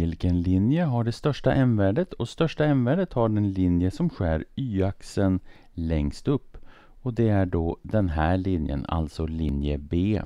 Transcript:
Vilken linje har det största m-värdet? Och största m-värdet har den linje som skär y-axeln längst upp. Och det är då den här linjen, alltså linje B.